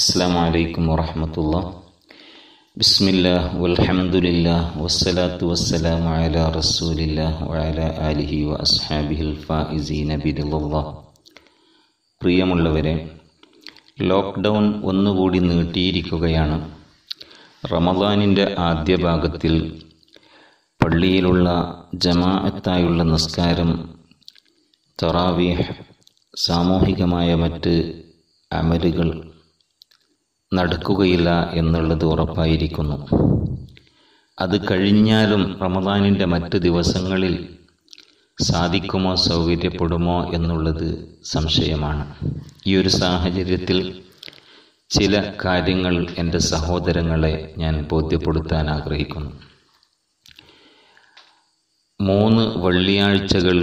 അസ്സാം വലൈക്കും വാഹമത്തുള്ള ബിസ്മില്ല വൽഹമുല്ല വസ്സലാത്തു വസ്സലാം അല റസൂലില്ല വഅല അലിഹി വ അസ്ഹാബിഹിൽ ഫായിസീന പ്രിയമുള്ളവരെ ലോക്ക്ഡൗൺ ഒന്നുകൂടി നീട്ടിയിരിക്കുകയാണ് റമദാനിൻ്റെ ആദ്യ ഭാഗത്തിൽ പള്ളിയിലുള്ള ജമാഅത്തായുള്ള നിസ്കാരം തറാവീഹ് സാമൂഹികമായ മറ്റ് അമലുകൾ നടക്കുകയില്ല എന്നുള്ളത് ഉറപ്പായിരിക്കുന്നു അത് കഴിഞ്ഞാലും റമദാനിൻ്റെ മറ്റ് ദിവസങ്ങളിൽ സാധിക്കുമോ സൗകര്യപ്പെടുമോ എന്നുള്ളത് സംശയമാണ് ഈ ഒരു സാഹചര്യത്തിൽ ചില കാര്യങ്ങൾ എൻ്റെ സഹോദരങ്ങളെ ഞാൻ ബോധ്യപ്പെടുത്താൻ ആഗ്രഹിക്കുന്നു മൂന്ന് വെള്ളിയാഴ്ചകൾ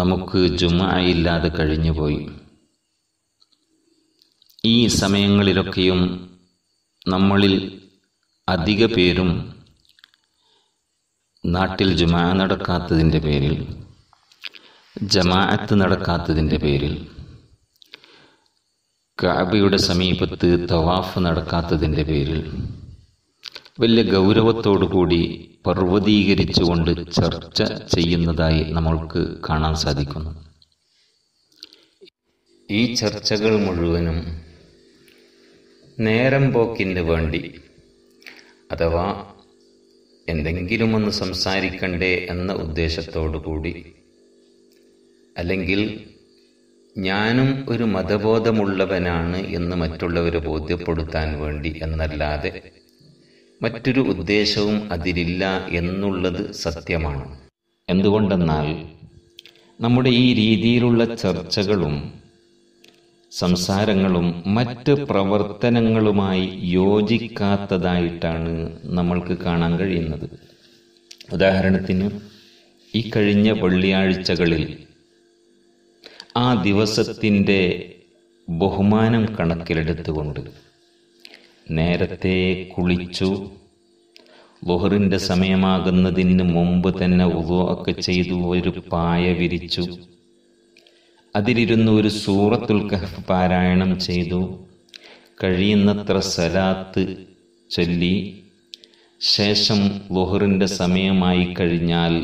നമുക്ക് ജുമ ഇല്ലാതെ കഴിഞ്ഞുപോയി ഈ സമയങ്ങളിലൊക്കെയും നമ്മളിൽ അധിക പേരും നാട്ടിൽ ജുമാ നടക്കാത്തതിൻ്റെ പേരിൽ ജമാഅത്ത് നടക്കാത്തതിൻ്റെ പേരിൽ കാബയുടെ സമീപത്ത് തവാഫ് നടക്കാത്തതിൻ്റെ പേരിൽ വലിയ ഗൗരവത്തോടു കൂടി പർവ്വതീകരിച്ചുകൊണ്ട് ചർച്ച ചെയ്യുന്നതായി നമ്മൾക്ക് കാണാൻ സാധിക്കുന്നു ഈ ചർച്ചകൾ മുഴുവനും നേരം പോക്കിന് വേണ്ടി അഥവാ എന്തെങ്കിലും ഒന്ന് സംസാരിക്കണ്ടേ എന്ന ഉദ്ദേശത്തോടു കൂടി അല്ലെങ്കിൽ ഞാനും ഒരു മതബോധമുള്ളവനാണ് എന്ന് മറ്റുള്ളവരെ ബോധ്യപ്പെടുത്താൻ വേണ്ടി എന്നല്ലാതെ മറ്റൊരു ഉദ്ദേശവും അതിലില്ല എന്നുള്ളത് സത്യമാണ് എന്തുകൊണ്ടെന്നാൽ നമ്മുടെ ഈ രീതിയിലുള്ള ചർച്ചകളും സംസാരങ്ങളും മറ്റ് പ്രവർത്തനങ്ങളുമായി യോജിക്കാത്തതായിട്ടാണ് നമ്മൾക്ക് കാണാൻ കഴിയുന്നത് ഉദാഹരണത്തിന് ഈ കഴിഞ്ഞ വെള്ളിയാഴ്ചകളിൽ ആ ദിവസത്തിൻ്റെ ബഹുമാനം കണക്കിലെടുത്തുകൊണ്ട് നേരത്തെ കുളിച്ചു ബുഹറിൻ്റെ സമയമാകുന്നതിന് മുമ്പ് തന്നെ ഉദോ ഒക്കെ ചെയ്തു ഒരു പായ വിരിച്ചു അതിലിരുന്ന് ഒരു സൂറത്തുൽ കഹഫ് പാരായണം ചെയ്തു കഴിയുന്നത്ര സലാത്ത് ചൊല്ലി ശേഷം ലുഹറിൻ്റെ സമയമായി കഴിഞ്ഞാൽ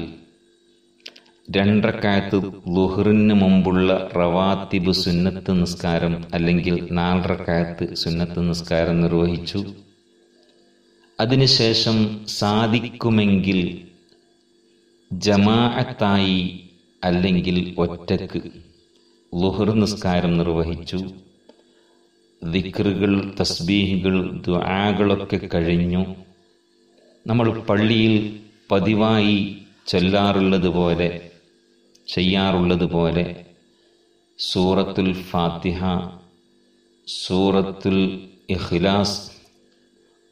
രണ്ടക്കാലത്ത് ലുഹറിന് മുമ്പുള്ള റവാത്തിബ് സുന്നത്ത് നിസ്കാരം അല്ലെങ്കിൽ നാലറക്കായത്ത് സുന്നത്ത് നിസ്കാരം നിർവഹിച്ചു അതിനുശേഷം സാധിക്കുമെങ്കിൽ ജമാഅത്തായി അല്ലെങ്കിൽ ഒറ്റക്ക് ലുഹർ നിസ്കാരം നിർവഹിച്ചു ദിക്റുകൾ തസ്ബീഹുകൾ ദ്വാകളൊക്കെ കഴിഞ്ഞു നമ്മൾ പള്ളിയിൽ പതിവായി ചെല്ലാറുള്ളത് പോലെ ചെയ്യാറുള്ളത് പോലെ സൂറത്തുൽ ഫാത്തിഹ സൂറത്തുൽ ഇഖ്ലാസ്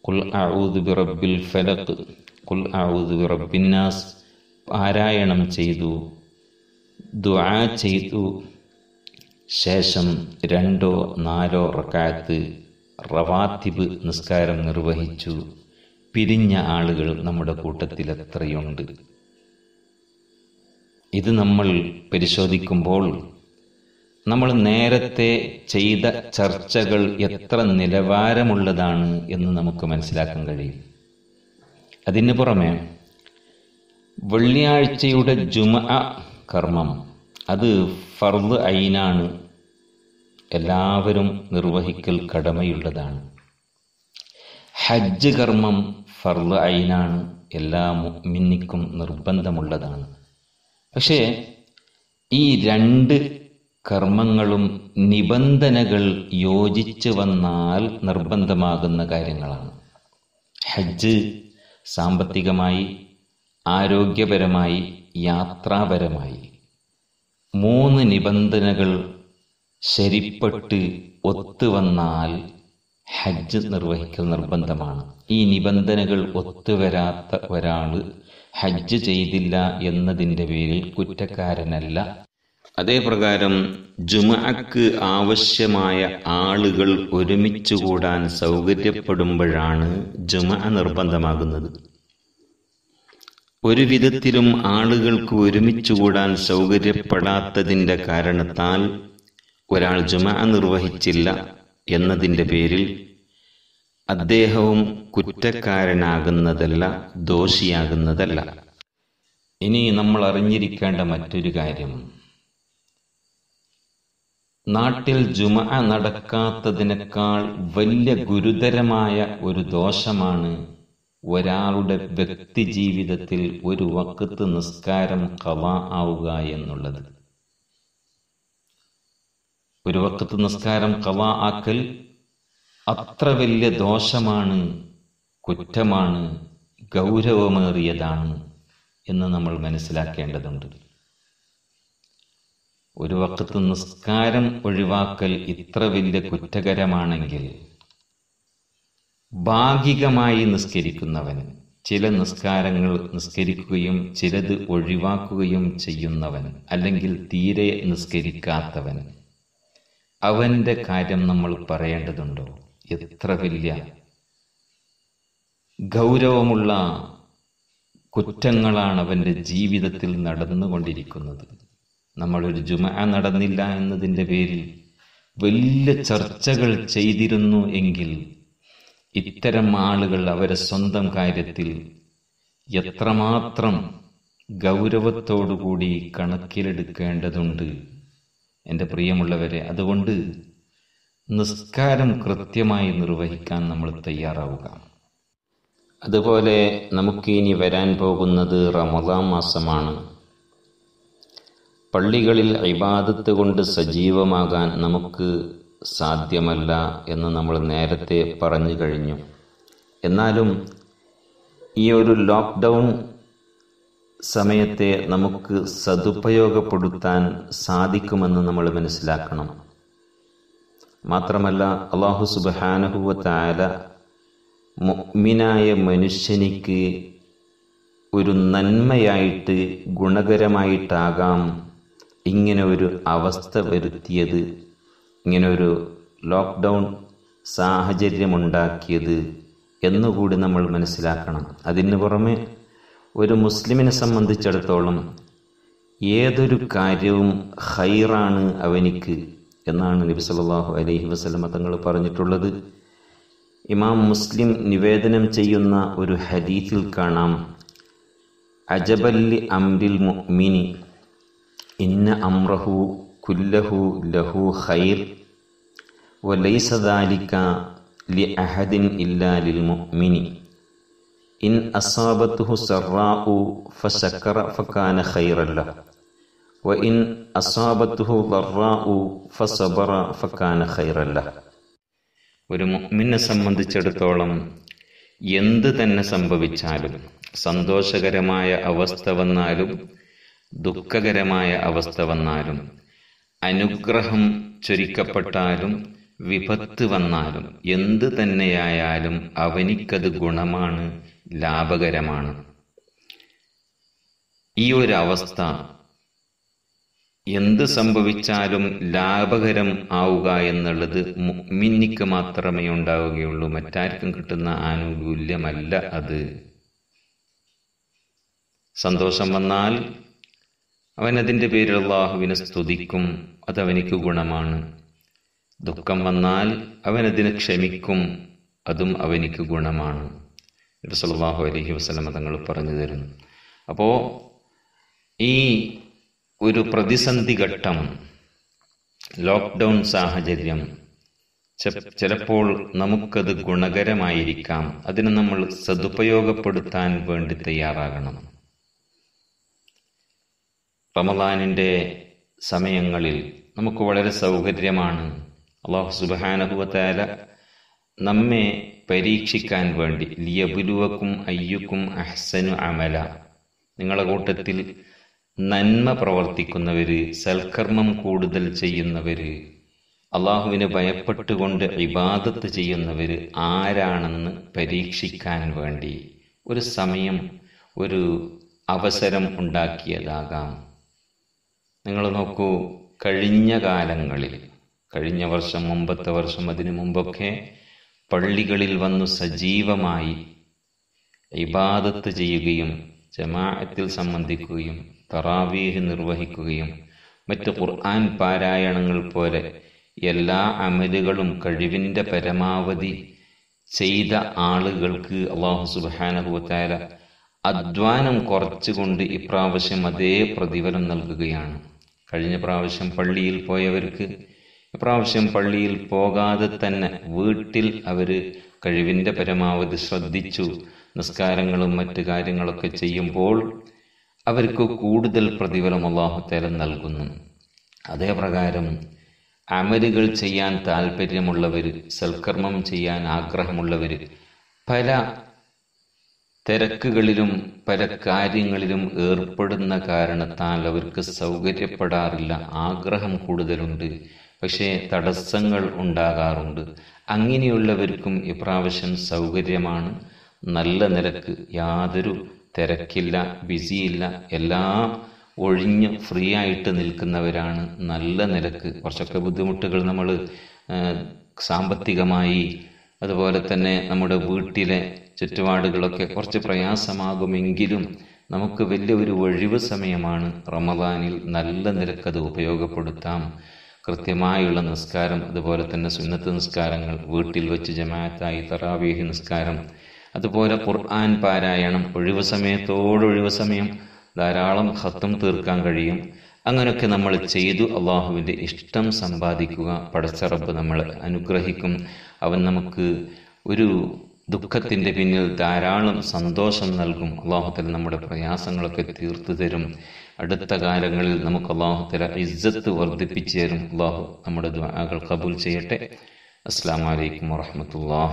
കുൽ അഊദ് ബിറബിൽ ഫലഖ് കുൽ അഊദ് ബിറബിന്നാസ് പാരായണം ചെയ്തു ദുആ ചെയ്തു ശേഷം രണ്ടോ നാലോ റക്കാത്ത് റവാത്തിബ് നിസ്കാരം നിർവഹിച്ചു പിരിഞ്ഞ ആളുകൾ നമ്മുടെ കൂട്ടത്തിൽ എത്രയുണ്ട് ഇത് നമ്മൾ പരിശോധിക്കുമ്പോൾ നമ്മൾ നേരത്തെ ചെയ്ത ചർച്ചകൾ എത്ര നിലവാരമുള്ളതാണ് എന്ന് നമുക്ക് മനസ്സിലാക്കാൻ കഴിയും അതിന് പുറമെ വെള്ളിയാഴ്ചയുടെ ജുമ കർമ്മം അത് ഫർദ് ഐനാണ് എല്ലാവരും നിർവഹിക്കൽ കടമയുള്ളതാണ് ഹജ്ജ് കർമ്മം ഫർദ് ഐനാണ് എല്ലാ മിന്നിക്കും നിർബന്ധമുള്ളതാണ് പക്ഷേ ഈ രണ്ട് കർമ്മങ്ങളും നിബന്ധനകൾ യോജിച്ച് വന്നാൽ നിർബന്ധമാകുന്ന കാര്യങ്ങളാണ് ഹജ്ജ് സാമ്പത്തികമായി ആരോഗ്യപരമായി യാത്രാപരമായി മൂന്ന് നിബന്ധനകൾ ശരിപ്പെട്ട് ഒത്തുവന്നാൽ ഹജ്ജ് നിർവഹിക്കൽ നിർബന്ധമാണ് ഈ നിബന്ധനകൾ ഒത്തുവരാത്ത ഒരാൾ ഹജ്ജ് ചെയ്തില്ല എന്നതിൻ്റെ പേരിൽ കുറ്റക്കാരനല്ല അതേപ്രകാരം ജുമഅക്ക് ആവശ്യമായ ആളുകൾ ഒരുമിച്ച് കൂടാൻ സൗകര്യപ്പെടുമ്പോഴാണ് ജുമഅ നിർബന്ധമാകുന്നത് ഒരു വിധത്തിലും ആളുകൾക്ക് ഒരുമിച്ചുകൂടാൻ സൗകര്യപ്പെടാത്തതിൻ്റെ കാരണത്താൽ ഒരാൾ ജുമ നിർവഹിച്ചില്ല എന്നതിൻ്റെ പേരിൽ അദ്ദേഹവും കുറ്റക്കാരനാകുന്നതല്ല ദോഷിയാകുന്നതല്ല ഇനി നമ്മൾ അറിഞ്ഞിരിക്കേണ്ട മറ്റൊരു കാര്യം നാട്ടിൽ ജുമ നടക്കാത്തതിനേക്കാൾ വലിയ ഗുരുതരമായ ഒരു ദോഷമാണ് ഒരാളുടെ വ്യക്തി ജീവിതത്തിൽ ഒരു വക്കത്ത് നിസ്കാരം കവാ ആവുക എന്നുള്ളത് ഒരു വക്കത്ത് നിസ്കാരം കവാ ആക്കൽ അത്ര വലിയ ദോഷമാണ് കുറ്റമാണ് ഗൗരവമേറിയതാണ് എന്ന് നമ്മൾ മനസ്സിലാക്കേണ്ടതുണ്ട് ഒരു വക്കത്ത് നിസ്കാരം ഒഴിവാക്കൽ ഇത്ര വലിയ കുറ്റകരമാണെങ്കിൽ ഭാഗികമായി നിസ്കരിക്കുന്നവന് ചില നിസ്കാരങ്ങൾ നിസ്കരിക്കുകയും ചിലത് ഒഴിവാക്കുകയും ചെയ്യുന്നവൻ അല്ലെങ്കിൽ തീരെ നിസ്കരിക്കാത്തവൻ അവൻ്റെ കാര്യം നമ്മൾ പറയേണ്ടതുണ്ടോ എത്ര വലിയ ഗൗരവമുള്ള കുറ്റങ്ങളാണ് അവൻ്റെ ജീവിതത്തിൽ നടന്നുകൊണ്ടിരിക്കുന്നത് നമ്മളൊരു ജുമ നടന്നില്ല എന്നതിൻ്റെ പേരിൽ വലിയ ചർച്ചകൾ ചെയ്തിരുന്നു എങ്കിൽ ഇത്തരം ആളുകൾ അവരെ സ്വന്തം കാര്യത്തിൽ എത്രമാത്രം ഗൗരവത്തോടുകൂടി കണക്കിലെടുക്കേണ്ടതുണ്ട് എൻ്റെ പ്രിയമുള്ളവരെ അതുകൊണ്ട് നിസ്കാരം കൃത്യമായി നിർവഹിക്കാൻ നമ്മൾ തയ്യാറാവുക അതുപോലെ നമുക്ക് ഇനി വരാൻ പോകുന്നത് റമദാം മാസമാണ് പള്ളികളിൽ ഇബാദത്ത് കൊണ്ട് സജീവമാകാൻ നമുക്ക് സാധ്യമല്ല എന്ന് നമ്മൾ നേരത്തെ പറഞ്ഞു കഴിഞ്ഞു എന്നാലും ഈ ഒരു ലോക്ക്ഡൗൺ സമയത്തെ നമുക്ക് സതുപയോഗപ്പെടുത്താൻ സാധിക്കുമെന്ന് നമ്മൾ മനസ്സിലാക്കണം മാത്രമല്ല അള്ളാഹു സുബഹാനുഭവത്തായ മുഗ്മിനായ മനുഷ്യനിക്ക് ഒരു നന്മയായിട്ട് ഗുണകരമായിട്ടാകാം ഇങ്ങനെ ഒരു അവസ്ഥ വരുത്തിയത് ഇങ്ങനൊരു ലോക്ക്ഡൗൺ സാഹചര്യമുണ്ടാക്കിയത് എന്നുകൂടി നമ്മൾ മനസ്സിലാക്കണം അതിന് പുറമെ ഒരു മുസ്ലിമിനെ സംബന്ധിച്ചിടത്തോളം ഏതൊരു കാര്യവും ഹൈറാണ് അവനിക്ക് എന്നാണ് നബി സല്ലാഹു അലൈഹി വസ്ലമ തങ്ങൾ പറഞ്ഞിട്ടുള്ളത് ഇമാം മുസ്ലിം നിവേദനം ചെയ്യുന്ന ഒരു ഹരീഫിൽ കാണാം അജബല്ലി അംരിൽ മുഅ്മിനി ഇന്ന അമ്രഹു കുല്ലഹു ലഹു ഖൈർ وليس ذلك لأحد إلا للمؤمن إن أصابته سراء فشكر فكان خيرا له وإن أصابته ضراء فصبر فكان خيرا له ഒരു മുഅ്മിനെ സംബന്ധിച്ചിടത്തോളം എന്ത് തന്നെ സംഭവിച്ചാലും സന്തോഷകരമായ അവസ്ഥ വന്നാലും ദുഃഖകരമായ അവസ്ഥ വന്നാലും അനുഗ്രഹം ചൊരിക്കപ്പെട്ടാലും വിപത്ത് വന്നാലും എന്ത് തന്നെയായാലും അവനിക്കത് ഗുണമാണ് ലാഭകരമാണ് ഈ ഒരു അവസ്ഥ എന്ത് സംഭവിച്ചാലും ലാഭകരം ആവുക എന്നുള്ളത് മിന്നിക്ക് മാത്രമേ ഉണ്ടാവുകയുള്ളൂ മറ്റാർക്കും കിട്ടുന്ന ആനുകൂല്യമല്ല അത് സന്തോഷം വന്നാൽ അവൻ അതിൻ്റെ പേരിൽ അള്ളാഹുവിനെ സ്തുതിക്കും അതവനിക്ക് ഗുണമാണ് ദുഃഖം വന്നാൽ അവൻ അതിനെ ക്ഷമിക്കും അതും അവനിക്ക് ഗുണമാണ് സല്ലാഹു അലഹി വസ്ലമ തങ്ങൾ പറഞ്ഞു തരുന്നു അപ്പോൾ ഈ ഒരു പ്രതിസന്ധി ഘട്ടം ലോക്ക്ഡൗൺ സാഹചര്യം ചിലപ്പോൾ നമുക്കത് ഗുണകരമായിരിക്കാം അതിനെ നമ്മൾ സദുപയോഗപ്പെടുത്താൻ വേണ്ടി തയ്യാറാകണം റമദാനിൻ്റെ സമയങ്ങളിൽ നമുക്ക് വളരെ സൗകര്യമാണ് അള്ളാഹു സുബാനഹുവത്താല നമ്മെ പരീക്ഷിക്കാൻ വേണ്ടി ലിയബുലുവക്കും അയ്യുക്കും അഹ്സനു അമല നിങ്ങളുടെ കൂട്ടത്തിൽ നന്മ പ്രവർത്തിക്കുന്നവർ സൽക്കർമ്മം കൂടുതൽ ചെയ്യുന്നവർ അള്ളാഹുവിന് ഭയപ്പെട്ടുകൊണ്ട് ഇബാദത്ത് ചെയ്യുന്നവർ ആരാണെന്ന് പരീക്ഷിക്കാൻ വേണ്ടി ഒരു സമയം ഒരു അവസരം ഉണ്ടാക്കിയതാകാം നിങ്ങൾ നോക്കൂ കഴിഞ്ഞ കാലങ്ങളിൽ കഴിഞ്ഞ വർഷം മുമ്പത്തെ വർഷം അതിനു മുമ്പൊക്കെ പള്ളികളിൽ വന്നു സജീവമായി ഇബാദത്ത് ചെയ്യുകയും ജമാഅത്തിൽ സംബന്ധിക്കുകയും തറാവീഹ് നിർവഹിക്കുകയും മറ്റ് ഖുർആൻ പാരായണങ്ങൾ പോലെ എല്ലാ അമലുകളും കഴിവിൻ്റെ പരമാവധി ചെയ്ത ആളുകൾക്ക് അള്ളാഹു സുബാനഹുവത്തായ അധ്വാനം കുറച്ചുകൊണ്ട് ഇപ്രാവശ്യം അതേ പ്രതിഫലം നൽകുകയാണ് കഴിഞ്ഞ പ്രാവശ്യം പള്ളിയിൽ പോയവർക്ക് ഇപ്രാവശ്യം പള്ളിയിൽ പോകാതെ തന്നെ വീട്ടിൽ അവർ കഴിവിൻ്റെ പരമാവധി ശ്രദ്ധിച്ചു നിസ്കാരങ്ങളും മറ്റ് കാര്യങ്ങളൊക്കെ ചെയ്യുമ്പോൾ അവർക്ക് കൂടുതൽ പ്രതിഫലം അള്ളാഹുത്തേല നൽകുന്നു അതേപ്രകാരം അമലുകൾ ചെയ്യാൻ താല്പര്യമുള്ളവർ സൽക്കർമ്മം ചെയ്യാൻ ആഗ്രഹമുള്ളവർ പല തിരക്കുകളിലും പല കാര്യങ്ങളിലും ഏർപ്പെടുന്ന കാരണത്താൽ അവർക്ക് സൗകര്യപ്പെടാറില്ല ആഗ്രഹം കൂടുതലുണ്ട് പക്ഷേ തടസ്സങ്ങൾ ഉണ്ടാകാറുണ്ട് അങ്ങനെയുള്ളവർക്കും ഇപ്രാവശ്യം സൗകര്യമാണ് നല്ല നിരക്ക് യാതൊരു തിരക്കില്ല ബിസിയില്ല എല്ലാം ഒഴിഞ്ഞ് ഫ്രീ ആയിട്ട് നിൽക്കുന്നവരാണ് നല്ല നിരക്ക് കുറച്ചൊക്കെ ബുദ്ധിമുട്ടുകൾ നമ്മൾ സാമ്പത്തികമായി അതുപോലെ തന്നെ നമ്മുടെ വീട്ടിലെ ചുറ്റുപാടുകളൊക്കെ കുറച്ച് പ്രയാസമാകുമെങ്കിലും നമുക്ക് വലിയ ഒരു ഒഴിവ് സമയമാണ് റമദാനിൽ നല്ല നിരക്കത് ഉപയോഗപ്പെടുത്താം കൃത്യമായുള്ള നിസ്കാരം അതുപോലെ തന്നെ സുന്നത്ത് നിസ്കാരങ്ങൾ വീട്ടിൽ വെച്ച് ജമാഅത്തായി തറാവീഹ് നിസ്കാരം അതുപോലെ ഖുർആൻ പാരായണം ഒഴിവ് സമയത്തോടൊഴിവ് സമയം ധാരാളം ഹത്തും തീർക്കാൻ കഴിയും അങ്ങനെയൊക്കെ നമ്മൾ ചെയ്തു അള്ളാഹുവിൻ്റെ ഇഷ്ടം സമ്പാദിക്കുക പടച്ചറബ് നമ്മൾ അനുഗ്രഹിക്കും അവൻ നമുക്ക് ഒരു ദുഃഖത്തിന്റെ പിന്നിൽ ധാരാളം സന്തോഷം നൽകും അള്ളാഹുത്തല നമ്മുടെ പ്രയാസങ്ങളൊക്കെ തീർത്തു തരും അടുത്ത കാലങ്ങളിൽ നമുക്ക് അള്ളാഹുത്തല ഇജ്ജത്ത് വർദ്ധിപ്പിച്ചു തരും അള്ളാഹു നമ്മുടെ ദ്വാകൾ കബൂൽ ചെയ്യട്ടെ അസ്സാം വലൈക്കും വാഹമത്തല്ലാ